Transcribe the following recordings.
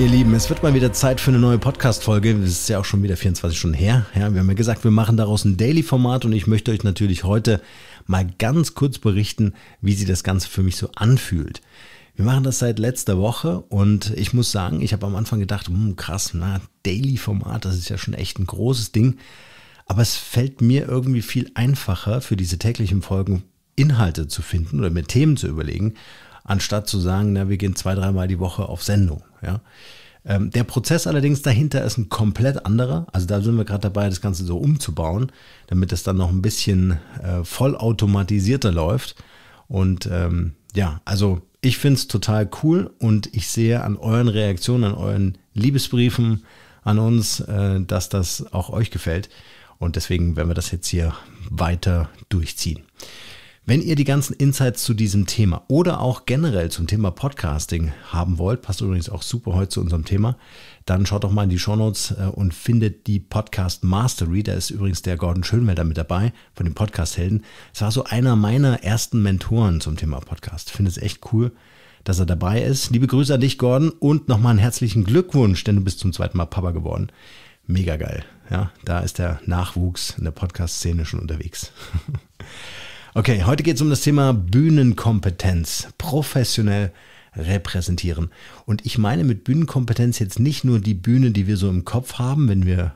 Ihr Lieben, es wird mal wieder Zeit für eine neue Podcast-Folge. Es ist ja auch schon wieder 24 Stunden her. Ja, wir haben ja gesagt, wir machen daraus ein Daily-Format und ich möchte euch natürlich heute mal ganz kurz berichten, wie sich das Ganze für mich so anfühlt. Wir machen das seit letzter Woche und ich muss sagen, ich habe am Anfang gedacht, hm, krass, na, Daily-Format, das ist ja schon echt ein großes Ding. Aber es fällt mir irgendwie viel einfacher, für diese täglichen Folgen Inhalte zu finden oder mir Themen zu überlegen, anstatt zu sagen, na, wir gehen zwei, dreimal die Woche auf Sendung. Ja? Ähm, der Prozess allerdings dahinter ist ein komplett anderer. Also da sind wir gerade dabei, das Ganze so umzubauen, damit es dann noch ein bisschen äh, vollautomatisierter läuft. Und ähm, ja, also ich finde es total cool und ich sehe an euren Reaktionen, an euren Liebesbriefen an uns, äh, dass das auch euch gefällt. Und deswegen werden wir das jetzt hier weiter durchziehen. Wenn ihr die ganzen Insights zu diesem Thema oder auch generell zum Thema Podcasting haben wollt, passt übrigens auch super heute zu unserem Thema, dann schaut doch mal in die Shownotes äh, und findet die Podcast Mastery. Da ist übrigens der Gordon Schönwelder mit dabei von den Podcast-Helden. Es war so einer meiner ersten Mentoren zum Thema Podcast. Finde es echt cool, dass er dabei ist. Liebe Grüße an dich, Gordon, und nochmal einen herzlichen Glückwunsch, denn du bist zum zweiten Mal Papa geworden. Mega geil. Ja, da ist der Nachwuchs in der Podcast-Szene schon unterwegs. Okay, heute geht es um das Thema Bühnenkompetenz, professionell repräsentieren. Und ich meine mit Bühnenkompetenz jetzt nicht nur die Bühne, die wir so im Kopf haben, wenn wir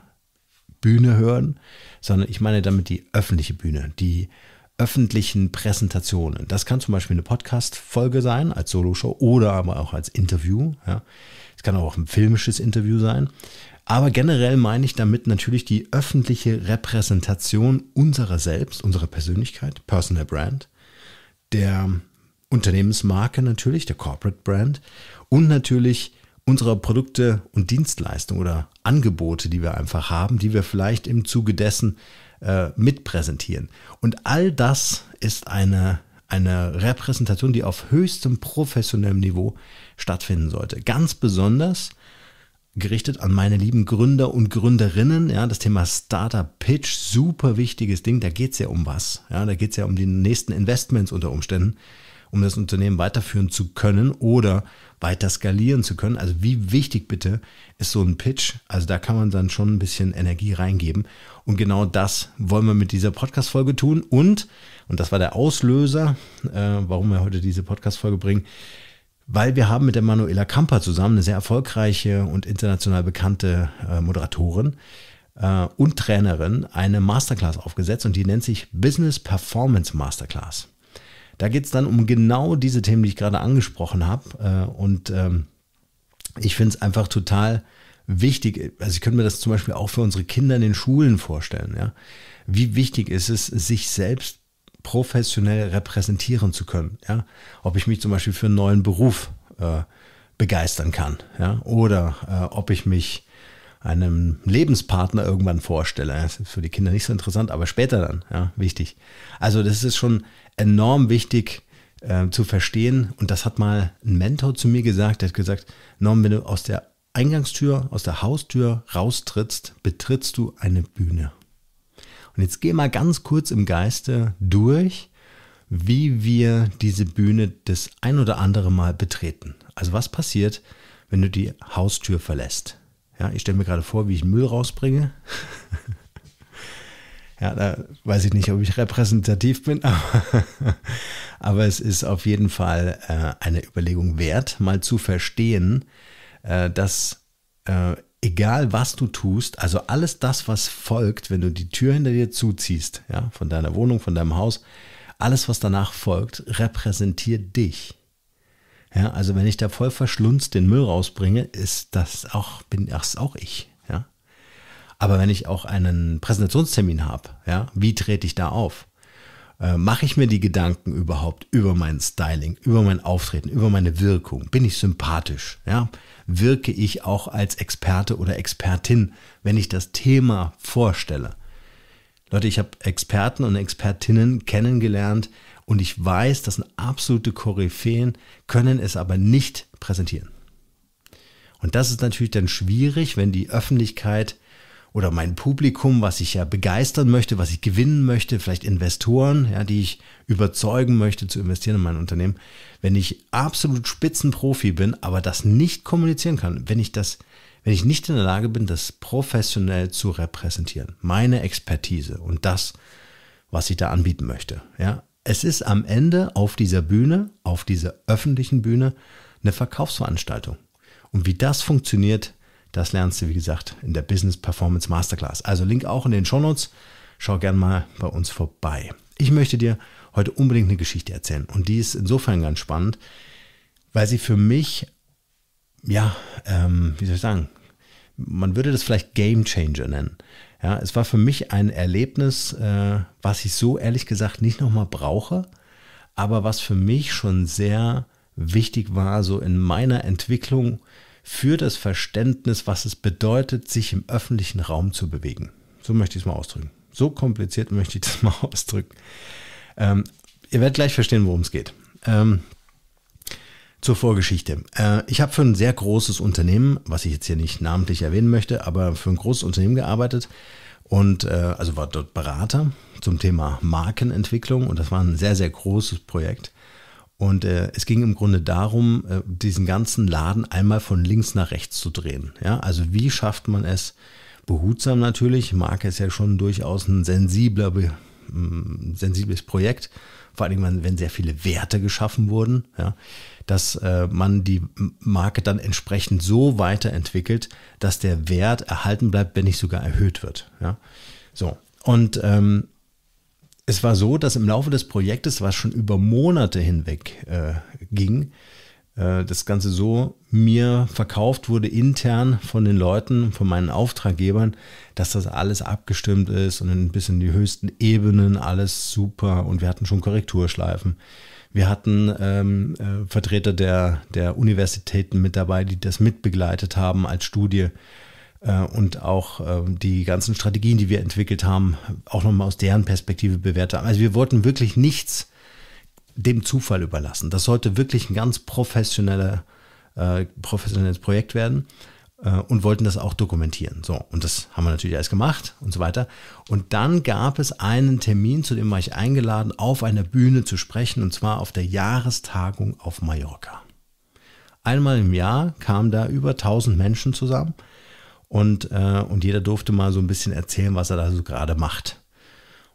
Bühne hören, sondern ich meine damit die öffentliche Bühne, die öffentlichen Präsentationen. Das kann zum Beispiel eine Podcast-Folge sein, als Soloshow oder aber auch als Interview. Ja. Es kann auch ein filmisches Interview sein. Aber generell meine ich damit natürlich die öffentliche Repräsentation unserer selbst, unserer Persönlichkeit, Personal Brand, der Unternehmensmarke natürlich, der Corporate Brand und natürlich unserer Produkte und Dienstleistungen oder Angebote, die wir einfach haben, die wir vielleicht im Zuge dessen äh, mitpräsentieren. Und all das ist eine, eine Repräsentation, die auf höchstem professionellem Niveau stattfinden sollte. Ganz besonders gerichtet an meine lieben Gründer und Gründerinnen. Ja, das Thema Startup Pitch, super wichtiges Ding. Da geht's ja um was. Ja, da geht's ja um die nächsten Investments unter Umständen, um das Unternehmen weiterführen zu können oder weiter skalieren zu können. Also wie wichtig bitte ist so ein Pitch? Also da kann man dann schon ein bisschen Energie reingeben. Und genau das wollen wir mit dieser Podcast-Folge tun. Und, und das war der Auslöser, äh, warum wir heute diese Podcast-Folge bringen, weil wir haben mit der Manuela Kamper zusammen eine sehr erfolgreiche und international bekannte äh, Moderatorin äh, und Trainerin eine Masterclass aufgesetzt und die nennt sich Business Performance Masterclass. Da geht es dann um genau diese Themen, die ich gerade angesprochen habe äh, und ähm, ich finde es einfach total wichtig, also ich könnte mir das zum Beispiel auch für unsere Kinder in den Schulen vorstellen, ja. Wie wichtig ist es, sich selbst professionell repräsentieren zu können. Ja? Ob ich mich zum Beispiel für einen neuen Beruf äh, begeistern kann ja? oder äh, ob ich mich einem Lebenspartner irgendwann vorstelle. Das ist für die Kinder nicht so interessant, aber später dann, ja, wichtig. Also das ist schon enorm wichtig äh, zu verstehen. Und das hat mal ein Mentor zu mir gesagt, der hat gesagt, Norm, wenn du aus der Eingangstür, aus der Haustür raustrittst, betrittst du eine Bühne. Und jetzt geh mal ganz kurz im Geiste durch, wie wir diese Bühne das ein oder andere Mal betreten. Also was passiert, wenn du die Haustür verlässt? Ja, ich stelle mir gerade vor, wie ich Müll rausbringe. ja, da weiß ich nicht, ob ich repräsentativ bin, aber, aber es ist auf jeden Fall äh, eine Überlegung wert, mal zu verstehen, äh, dass äh, egal was du tust, also alles das, was folgt, wenn du die Tür hinter dir zuziehst, ja, von deiner Wohnung, von deinem Haus, alles, was danach folgt, repräsentiert dich. Ja, also wenn ich da voll verschlunzt den Müll rausbringe, ist das auch, bin das auch ich. Ja? Aber wenn ich auch einen Präsentationstermin habe, ja, wie trete ich da auf? Äh, Mache ich mir die Gedanken überhaupt über mein Styling, über mein Auftreten, über meine Wirkung? Bin ich sympathisch? Ja? Wirke ich auch als Experte oder Expertin, wenn ich das Thema vorstelle? Leute, ich habe Experten und Expertinnen kennengelernt und ich weiß, das sind absolute Koryphäen, können es aber nicht präsentieren. Und das ist natürlich dann schwierig, wenn die Öffentlichkeit oder mein Publikum, was ich ja begeistern möchte, was ich gewinnen möchte, vielleicht Investoren, ja, die ich überzeugen möchte zu investieren in mein Unternehmen, wenn ich absolut Spitzenprofi bin, aber das nicht kommunizieren kann, wenn ich das wenn ich nicht in der Lage bin, das professionell zu repräsentieren, meine Expertise und das, was ich da anbieten möchte, ja? Es ist am Ende auf dieser Bühne, auf dieser öffentlichen Bühne eine Verkaufsveranstaltung. Und wie das funktioniert, das lernst du, wie gesagt, in der Business Performance Masterclass. Also Link auch in den Show Notes. Schau gerne mal bei uns vorbei. Ich möchte dir heute unbedingt eine Geschichte erzählen. Und die ist insofern ganz spannend, weil sie für mich, ja, ähm, wie soll ich sagen, man würde das vielleicht Game Changer nennen. Ja, es war für mich ein Erlebnis, äh, was ich so ehrlich gesagt nicht nochmal brauche, aber was für mich schon sehr wichtig war, so in meiner Entwicklung für das Verständnis, was es bedeutet, sich im öffentlichen Raum zu bewegen. So möchte ich es mal ausdrücken. So kompliziert möchte ich das mal ausdrücken. Ähm, ihr werdet gleich verstehen, worum es geht. Ähm, zur Vorgeschichte. Äh, ich habe für ein sehr großes Unternehmen, was ich jetzt hier nicht namentlich erwähnen möchte, aber für ein großes Unternehmen gearbeitet und äh, also war dort Berater zum Thema Markenentwicklung und das war ein sehr, sehr großes Projekt. Und äh, es ging im Grunde darum, äh, diesen ganzen Laden einmal von links nach rechts zu drehen. Ja? Also wie schafft man es behutsam natürlich, Marke ist ja schon durchaus ein sensibler, ein mm, sensibles Projekt, vor allem wenn sehr viele Werte geschaffen wurden, ja? dass äh, man die Marke dann entsprechend so weiterentwickelt, dass der Wert erhalten bleibt, wenn nicht sogar erhöht wird. Ja? So, und ähm, es war so, dass im Laufe des Projektes, was schon über Monate hinweg äh, ging, äh, das Ganze so mir verkauft wurde intern von den Leuten, von meinen Auftraggebern, dass das alles abgestimmt ist und ein bisschen die höchsten Ebenen, alles super und wir hatten schon Korrekturschleifen. Wir hatten ähm, äh, Vertreter der, der Universitäten mit dabei, die das mitbegleitet haben als Studie. Äh, und auch äh, die ganzen Strategien, die wir entwickelt haben, auch nochmal aus deren Perspektive bewertet haben. Also wir wollten wirklich nichts dem Zufall überlassen. Das sollte wirklich ein ganz professioneller, äh, professionelles Projekt werden und wollten das auch dokumentieren. So, und das haben wir natürlich alles gemacht und so weiter. Und dann gab es einen Termin, zu dem war ich eingeladen, auf einer Bühne zu sprechen, und zwar auf der Jahrestagung auf Mallorca. Einmal im Jahr kamen da über 1000 Menschen zusammen und, äh, und jeder durfte mal so ein bisschen erzählen, was er da so gerade macht.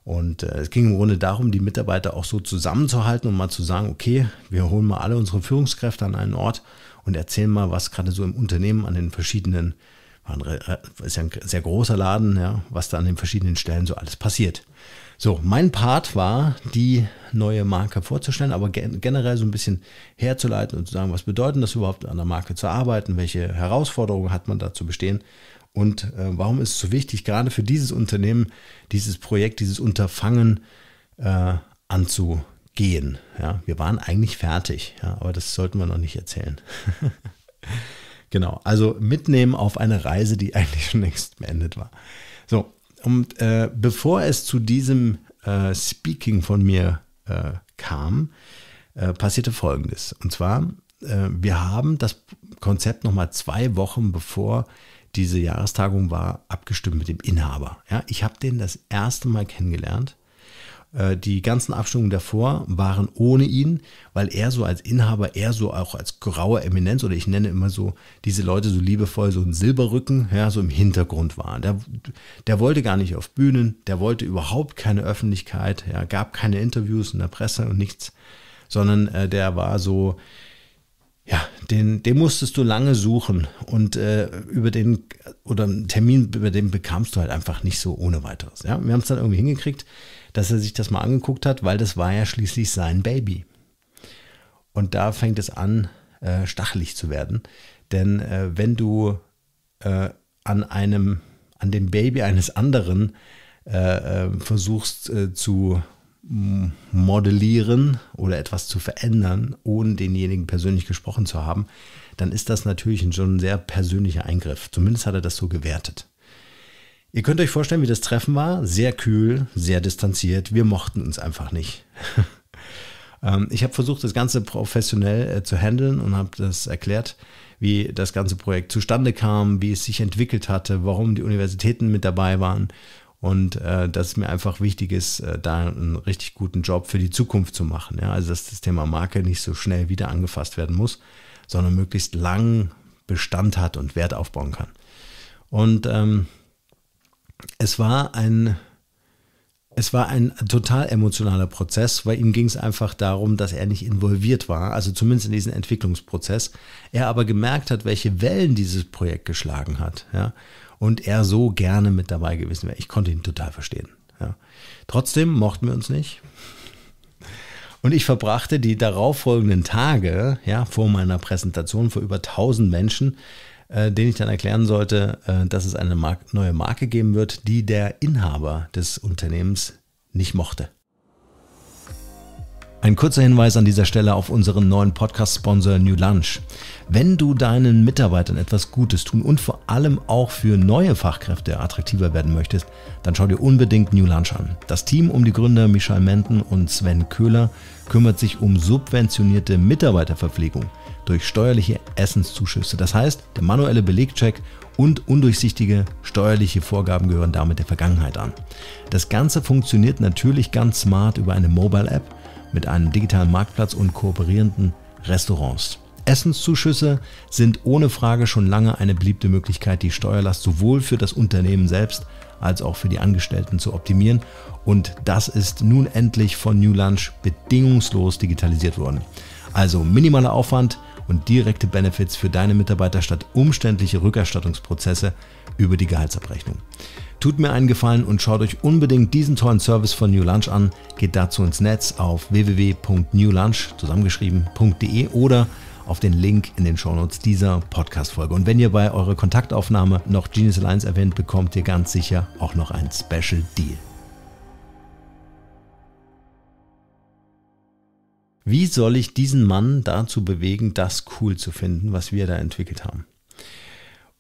Und äh, es ging im Grunde darum, die Mitarbeiter auch so zusammenzuhalten und mal zu sagen, okay, wir holen mal alle unsere Führungskräfte an einen Ort und erzählen mal, was gerade so im Unternehmen an den verschiedenen äh, ist ja ein sehr großer Laden, ja, was da an den verschiedenen Stellen so alles passiert. So, mein Part war, die neue Marke vorzustellen, aber generell so ein bisschen herzuleiten und zu sagen, was bedeutet das überhaupt, an der Marke zu arbeiten, welche Herausforderungen hat man da zu bestehen und äh, warum ist es so wichtig, gerade für dieses Unternehmen, dieses Projekt, dieses Unterfangen äh, anzugehen. Ja, wir waren eigentlich fertig, ja, aber das sollten wir noch nicht erzählen. Genau, also mitnehmen auf eine Reise, die eigentlich schon längst beendet war. So, und äh, bevor es zu diesem äh, Speaking von mir äh, kam, äh, passierte Folgendes. Und zwar, äh, wir haben das Konzept nochmal zwei Wochen bevor diese Jahrestagung war, abgestimmt mit dem Inhaber. Ja, ich habe den das erste Mal kennengelernt äh, die ganzen Abstimmungen davor waren ohne ihn, weil er so als Inhaber, er so auch als graue Eminenz oder ich nenne immer so diese Leute so liebevoll so ein Silberrücken, ja, so im Hintergrund waren. Der, der wollte gar nicht auf Bühnen, der wollte überhaupt keine Öffentlichkeit, ja, gab keine Interviews in der Presse und nichts, sondern äh, der war so, ja, den, den musstest du lange suchen und äh, über den oder einen Termin, über den bekamst du halt einfach nicht so ohne weiteres. Ja, wir haben es dann irgendwie hingekriegt dass er sich das mal angeguckt hat, weil das war ja schließlich sein Baby. Und da fängt es an, äh, stachelig zu werden. Denn äh, wenn du äh, an einem, an dem Baby eines anderen äh, äh versuchst äh, zu modellieren oder etwas zu verändern, ohne denjenigen persönlich gesprochen zu haben, dann ist das natürlich schon ein sehr persönlicher Eingriff. Zumindest hat er das so gewertet. Ihr könnt euch vorstellen, wie das Treffen war. Sehr kühl, sehr distanziert. Wir mochten uns einfach nicht. Ähm, ich habe versucht, das Ganze professionell äh, zu handeln und habe das erklärt, wie das ganze Projekt zustande kam, wie es sich entwickelt hatte, warum die Universitäten mit dabei waren und äh, dass es mir einfach wichtig ist, äh, da einen richtig guten Job für die Zukunft zu machen. Ja? Also dass das Thema Marke nicht so schnell wieder angefasst werden muss, sondern möglichst lang Bestand hat und Wert aufbauen kann. Und ähm, es war ein, es war ein total emotionaler Prozess, weil ihm ging es einfach darum, dass er nicht involviert war, also zumindest in diesen Entwicklungsprozess. Er aber gemerkt hat, welche Wellen dieses Projekt geschlagen hat, ja, und er so gerne mit dabei gewesen wäre. Ich konnte ihn total verstehen. Ja. Trotzdem mochten wir uns nicht. Und ich verbrachte die darauffolgenden Tage, ja, vor meiner Präsentation vor über 1000 Menschen, äh, denen ich dann erklären sollte, äh, dass es eine Mar neue Marke geben wird, die der Inhaber des Unternehmens nicht mochte. Ein kurzer Hinweis an dieser Stelle auf unseren neuen Podcast-Sponsor New Lunch. Wenn du deinen Mitarbeitern etwas Gutes tun und vor allem auch für neue Fachkräfte attraktiver werden möchtest, dann schau dir unbedingt New Lunch an. Das Team um die Gründer Michel Menten und Sven Köhler kümmert sich um subventionierte Mitarbeiterverpflegung durch steuerliche Essenszuschüsse. Das heißt, der manuelle Belegcheck und undurchsichtige steuerliche Vorgaben gehören damit der Vergangenheit an. Das Ganze funktioniert natürlich ganz smart über eine Mobile-App mit einem digitalen Marktplatz und kooperierenden Restaurants. Essenszuschüsse sind ohne Frage schon lange eine beliebte Möglichkeit, die Steuerlast sowohl für das Unternehmen selbst als auch für die Angestellten zu optimieren. Und das ist nun endlich von New Lunch bedingungslos digitalisiert worden. Also minimaler Aufwand, und direkte Benefits für deine Mitarbeiter statt umständliche Rückerstattungsprozesse über die Gehaltsabrechnung. Tut mir einen Gefallen und schaut euch unbedingt diesen tollen Service von New Lunch an. Geht dazu ins Netz auf www.newlunch zusammengeschrieben.de oder auf den Link in den Shownotes dieser Podcast-Folge. Und wenn ihr bei eurer Kontaktaufnahme noch Genius Alliance erwähnt, bekommt ihr ganz sicher auch noch einen Special Deal. Wie soll ich diesen Mann dazu bewegen, das cool zu finden, was wir da entwickelt haben?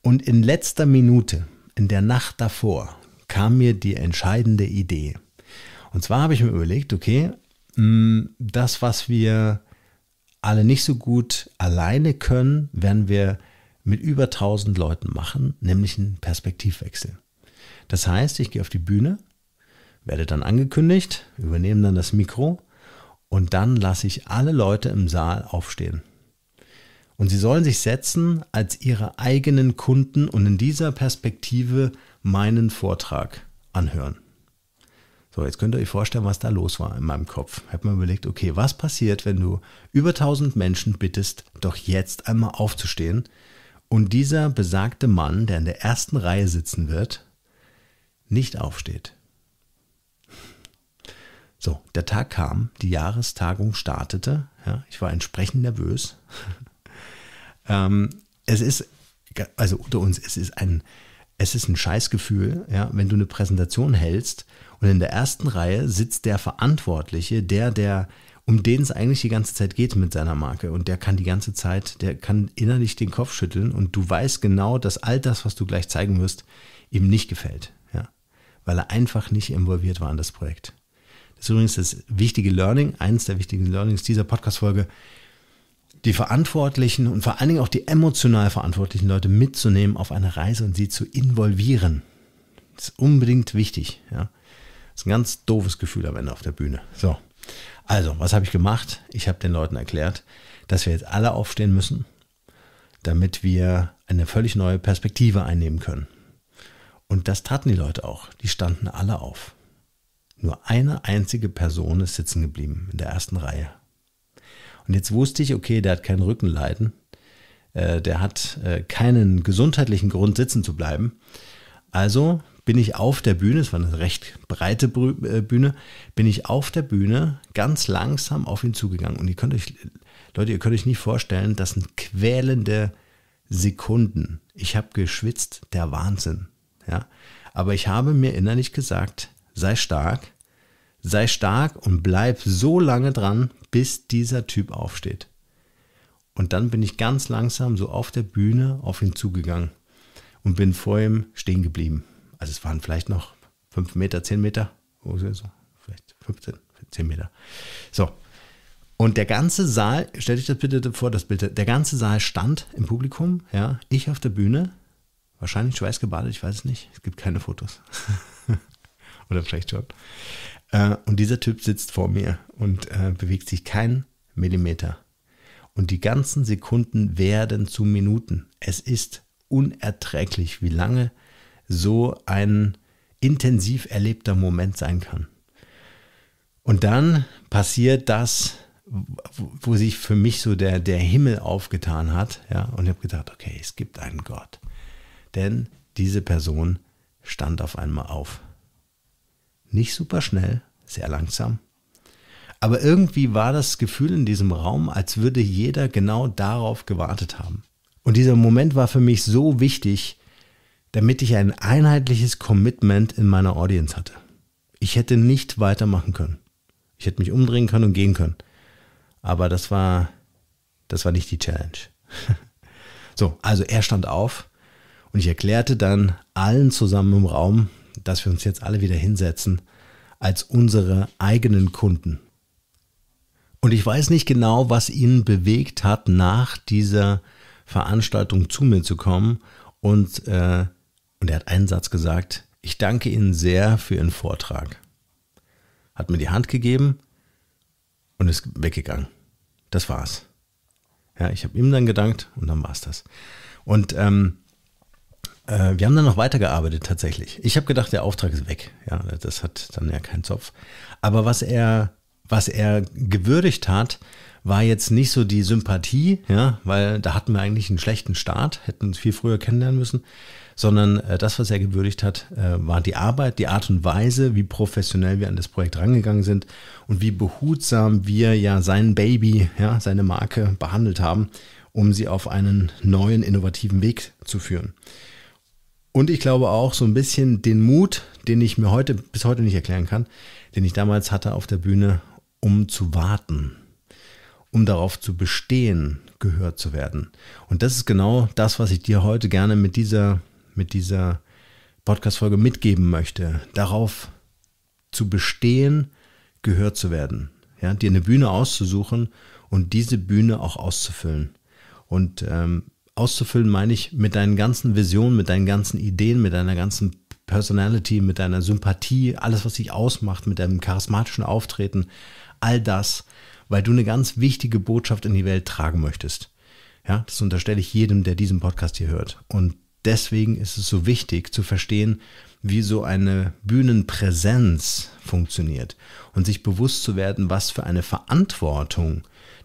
Und in letzter Minute, in der Nacht davor, kam mir die entscheidende Idee. Und zwar habe ich mir überlegt, okay, mm, das, was wir alle nicht so gut alleine können, werden wir mit über 1000 Leuten machen, nämlich einen Perspektivwechsel. Das heißt, ich gehe auf die Bühne, werde dann angekündigt, übernehme dann das Mikro und dann lasse ich alle Leute im Saal aufstehen. Und sie sollen sich setzen als ihre eigenen Kunden und in dieser Perspektive meinen Vortrag anhören. So, jetzt könnt ihr euch vorstellen, was da los war in meinem Kopf. Ich habe mir überlegt, okay, was passiert, wenn du über 1000 Menschen bittest, doch jetzt einmal aufzustehen und dieser besagte Mann, der in der ersten Reihe sitzen wird, nicht aufsteht? So, der Tag kam, die Jahrestagung startete. Ja, ich war entsprechend nervös. ähm, es ist, also unter uns, es ist ein, es ist ein Scheißgefühl, ja, wenn du eine Präsentation hältst und in der ersten Reihe sitzt der Verantwortliche, der, der, um den es eigentlich die ganze Zeit geht mit seiner Marke. Und der kann die ganze Zeit, der kann innerlich den Kopf schütteln und du weißt genau, dass all das, was du gleich zeigen wirst, ihm nicht gefällt. Ja? Weil er einfach nicht involviert war in das Projekt. Das ist übrigens das wichtige Learning, eines der wichtigen Learnings dieser Podcast-Folge, die Verantwortlichen und vor allen Dingen auch die emotional verantwortlichen Leute mitzunehmen auf eine Reise und sie zu involvieren. Das ist unbedingt wichtig. Ja. Das ist ein ganz doofes Gefühl am Ende auf der Bühne. So, also, was habe ich gemacht? Ich habe den Leuten erklärt, dass wir jetzt alle aufstehen müssen, damit wir eine völlig neue Perspektive einnehmen können. Und das taten die Leute auch. Die standen alle auf. Nur eine einzige Person ist sitzen geblieben in der ersten Reihe. Und jetzt wusste ich, okay, der hat keinen Rückenleiden, äh, der hat äh, keinen gesundheitlichen Grund, sitzen zu bleiben. Also bin ich auf der Bühne, es war eine recht breite äh, Bühne, bin ich auf der Bühne ganz langsam auf ihn zugegangen. Und ihr könnt euch, Leute, ihr könnt euch nicht vorstellen, das sind quälende Sekunden. Ich habe geschwitzt, der Wahnsinn. Ja? Aber ich habe mir innerlich gesagt, sei stark, sei stark und bleib so lange dran, bis dieser Typ aufsteht. Und dann bin ich ganz langsam so auf der Bühne auf ihn zugegangen und bin vor ihm stehen geblieben. Also es waren vielleicht noch 5 Meter, 10 Meter, vielleicht 15, 10 Meter. So. Und der ganze Saal, stell dich das bitte vor, das Bild, der ganze Saal stand im Publikum, ja, ich auf der Bühne, wahrscheinlich schweißgebadet, ich weiß es nicht, es gibt keine Fotos. oder vielleicht schon. Äh, und dieser Typ sitzt vor mir und äh, bewegt sich keinen Millimeter. Und die ganzen Sekunden werden zu Minuten. Es ist unerträglich, wie lange so ein intensiv erlebter Moment sein kann. Und dann passiert das, wo sich für mich so der, der Himmel aufgetan hat. Ja, und ich habe gedacht, okay, es gibt einen Gott. Denn diese Person stand auf einmal auf. Nicht super schnell, sehr langsam. Aber irgendwie war das Gefühl in diesem Raum, als würde jeder genau darauf gewartet haben. Und dieser Moment war für mich so wichtig, damit ich ein einheitliches Commitment in meiner Audience hatte. Ich hätte nicht weitermachen können. Ich hätte mich umdrehen können und gehen können. Aber das war, das war nicht die Challenge. so, also er stand auf und ich erklärte dann allen zusammen im Raum, dass wir uns jetzt alle wieder hinsetzen als unsere eigenen Kunden. Und ich weiß nicht genau, was ihn bewegt hat, nach dieser Veranstaltung zu mir zu kommen. Und, äh, und er hat einen Satz gesagt, ich danke Ihnen sehr für Ihren Vortrag. Hat mir die Hand gegeben und ist weggegangen. Das war's. Ja, ich habe ihm dann gedankt und dann war's das. Und ähm, äh, wir haben dann noch weitergearbeitet tatsächlich. Ich habe gedacht, der Auftrag ist weg. Ja, das hat dann ja keinen Zopf. Aber was er, was er gewürdigt hat, war jetzt nicht so die Sympathie, ja, weil da hatten wir eigentlich einen schlechten Start, hätten uns viel früher kennenlernen müssen, sondern äh, das, was er gewürdigt hat, äh, war die Arbeit, die Art und Weise, wie professionell wir an das Projekt rangegangen sind und wie behutsam wir ja sein Baby, ja, seine Marke behandelt haben, um sie auf einen neuen, innovativen Weg zu führen. Und ich glaube auch so ein bisschen den Mut, den ich mir heute bis heute nicht erklären kann, den ich damals hatte auf der Bühne, um zu warten, um darauf zu bestehen, gehört zu werden. Und das ist genau das, was ich dir heute gerne mit dieser mit dieser Podcast Folge mitgeben möchte, darauf zu bestehen, gehört zu werden. Ja, dir eine Bühne auszusuchen und diese Bühne auch auszufüllen. Und ähm, auszufüllen, meine ich mit deinen ganzen Visionen, mit deinen ganzen Ideen, mit deiner ganzen Personality, mit deiner Sympathie, alles, was dich ausmacht, mit deinem charismatischen Auftreten, all das, weil du eine ganz wichtige Botschaft in die Welt tragen möchtest. Ja, das unterstelle ich jedem, der diesen Podcast hier hört. Und deswegen ist es so wichtig zu verstehen, wie so eine Bühnenpräsenz funktioniert und sich bewusst zu werden, was für eine Verantwortung äh,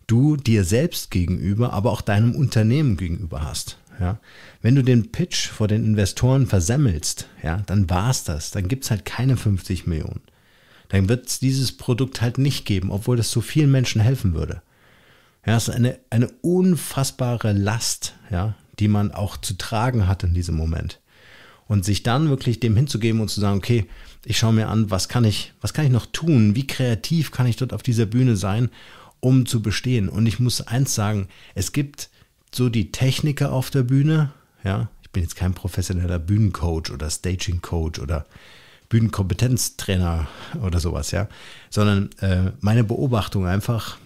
du dir selbst gegenüber, aber auch deinem Unternehmen gegenüber hast. Ja? Wenn du den Pitch vor den Investoren versemmelst, ja, dann war's das. Dann gibt's halt keine 50 Millionen. Dann wird's dieses Produkt halt nicht geben, obwohl das so vielen Menschen helfen würde. Ja, es ist eine, eine unfassbare Last, ja, die man auch zu tragen hat in diesem Moment. Und sich dann wirklich dem hinzugeben und zu sagen, okay, ich schaue mir an, was kann ich, was kann ich noch tun? Wie kreativ kann ich dort auf dieser Bühne sein? um zu bestehen. Und ich muss eins sagen, es gibt so die Techniker auf der Bühne, ja, ich bin jetzt kein professioneller Bühnencoach oder Staging-Coach oder Bühnenkompetenztrainer oder sowas, ja, sondern äh, meine Beobachtung einfach,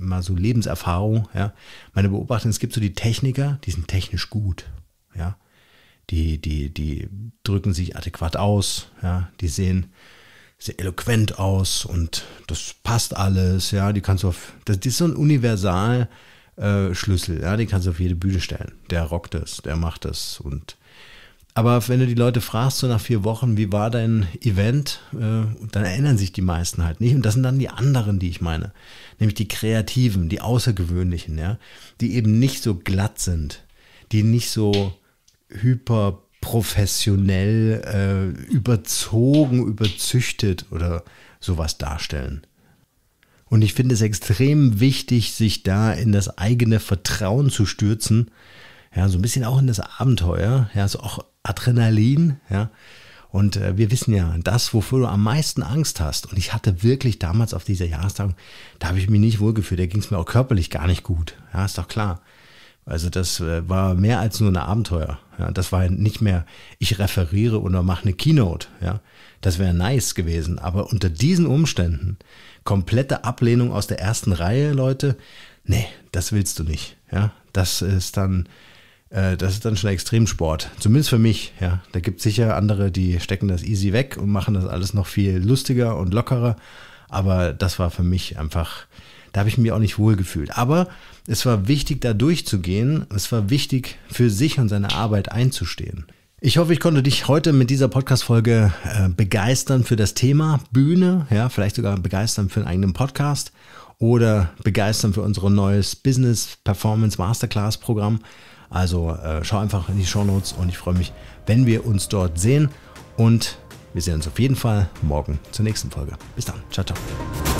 mal so Lebenserfahrung, ja, meine Beobachtung, es gibt so die Techniker, die sind technisch gut, ja, die, die, die drücken sich adäquat aus, ja, die sehen sehr eloquent aus und das passt alles, ja, die kannst du auf, das, ist so ein Universal äh, Schlüssel, ja, die kannst du auf jede Bühne stellen, der rockt das, der macht das und aber wenn du die Leute fragst, so nach vier Wochen, wie war dein Event, äh, dann erinnern sich die meisten halt nicht. Und das sind dann die anderen, die ich meine. Nämlich die Kreativen, die Außergewöhnlichen, ja, die eben nicht so glatt sind, die nicht so hyper professionell äh, überzogen, überzüchtet oder sowas darstellen. Und ich finde es extrem wichtig, sich da in das eigene Vertrauen zu stürzen. Ja, so ein bisschen auch in das Abenteuer. Ja, so auch Adrenalin. Ja. Und äh, wir wissen ja, das, wofür du am meisten Angst hast. Und ich hatte wirklich damals auf dieser Jahrestagung, da habe ich mich nicht wohlgefühlt. Da ging es mir auch körperlich gar nicht gut. Ja, ist doch klar. Also das äh, war mehr als nur ein Abenteuer. Ja, das war nicht mehr, ich referiere oder mache eine Keynote. Ja, das wäre nice gewesen. Aber unter diesen Umständen, komplette Ablehnung aus der ersten Reihe, Leute, nee, das willst du nicht. Ja, das ist dann, äh, das ist dann schon Extremsport. Zumindest für mich. Ja, da gibt es sicher andere, die stecken das easy weg und machen das alles noch viel lustiger und lockerer. Aber das war für mich einfach da habe ich mich auch nicht wohl gefühlt. Aber es war wichtig, da durchzugehen. Es war wichtig, für sich und seine Arbeit einzustehen. Ich hoffe, ich konnte dich heute mit dieser Podcast-Folge äh, begeistern für das Thema Bühne, ja, vielleicht sogar begeistern für einen eigenen Podcast oder begeistern für unser neues Business Performance Masterclass Programm. Also äh, schau einfach in die Show Notes und ich freue mich, wenn wir uns dort sehen. Und wir sehen uns auf jeden Fall morgen zur nächsten Folge. Bis dann. Ciao, ciao.